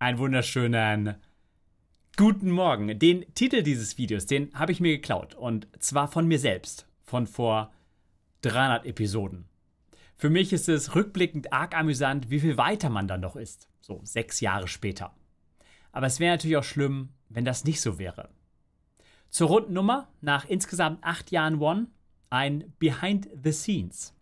einen wunderschönen guten Morgen. Den Titel dieses Videos, den habe ich mir geklaut und zwar von mir selbst, von vor 300 Episoden. Für mich ist es rückblickend arg amüsant, wie viel weiter man dann noch ist, so sechs Jahre später. Aber es wäre natürlich auch schlimm, wenn das nicht so wäre. Zur Rundennummer, nach insgesamt acht Jahren One, ein Behind the Scenes.